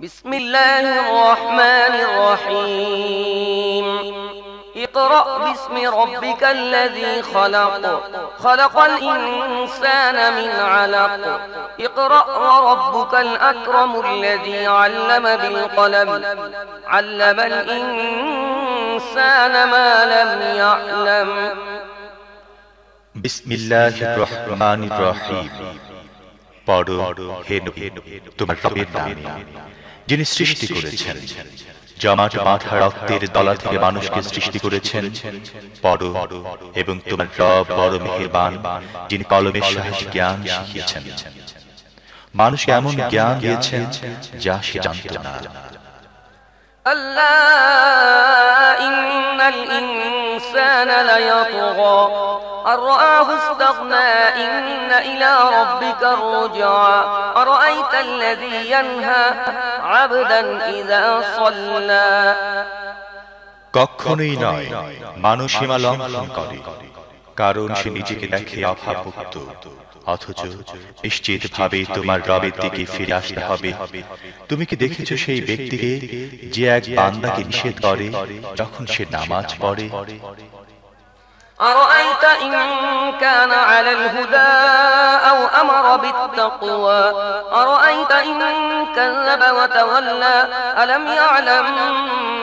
بسم الله الرحمن الرحيم اقرأ باسم ربك الذي خلق خلق الإنسان من علق اقرأ وربك الأكرم الذي علم بالقلم علم الإنسان ما لم يعلم بسم الله الرحمن الرحيم পড়ো হে নবী তোমার রবের নামে যিনি সৃষ্টি করেছেন জমাট বাঁধা রক্তের দলা থেকে মানুষকে সৃষ্টি করেছেন পড়ো এবং তোমার রব বড় মেহেরবান যিনি কলমের সাহায্যে জ্ঞান শিখিয়েছেন মানুষকে এমন জ্ঞান দিয়েছেন যা সে জানতে না আল্লাহ الإنسان ليطغى أن استغنى إن إلى ربك الرجعى أرأيت الذي ينهى عبدا إذا صلى কখনোই নয় মানুষ সীমা লঙ্ঘন করে কারণ সে নিজেকে দেখে অভাবভুক্ত অথচ নিশ্চিত ভাবে তোমার রবের দিকে ফিরে আসতে হবে তুমি কি দেখেছ সেই ব্যক্তিকে যে এক বান্দাকে নিষেধ করে যখন সে নামাজ পড়ে أرأيت إن كان على الهدى أو أمر بالتقوى أرأيت إن كذب وتولى ألم يعلم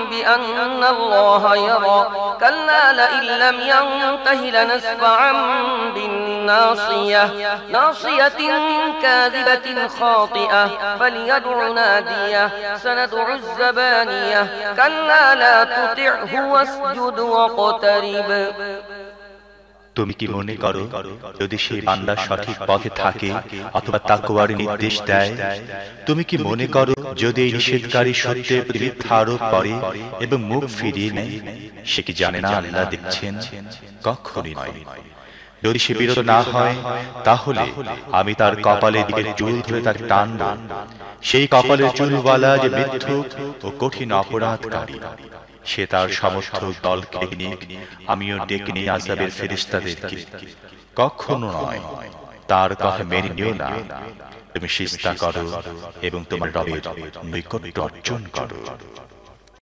بأن الله يرى كلا لئن لم ينته لنسفعا بالناصية ناصية كاذبة خاطئة فليدع نادية سندع الزبانية كلا لا تطعه واسجد واقترب তুমি কি মনে করো যদি সেই বান্দা সঠিক পথে থাকে অথবা তাকওয়ার নির্দেশ দেয় তুমি কি মনে করো যদি এই নিষেধকারী সত্যে মিথ্যা আরোপ করে এবং মুখ ফিরিয়ে নেয় সে কি জানে না আল্লাহ দেখছেন কখনই নয় যদি সে বিরত না হয় তাহলে আমি তার কপালে দিকে চুল ধরে তাকে টান সেই কপালের চুলওয়ালা যে মিথ্যুক ও কঠিন অপরাধকারী সে তার সমর্থক দলকে ডেকে আমিও ডেকে নিয়ে আজাবের ফেরিস্তাদেরকে কখনো নয় তার কথা মেনে নিও না তুমি সিস্তা করো এবং তোমার রবের নৈকট্য অর্জন করো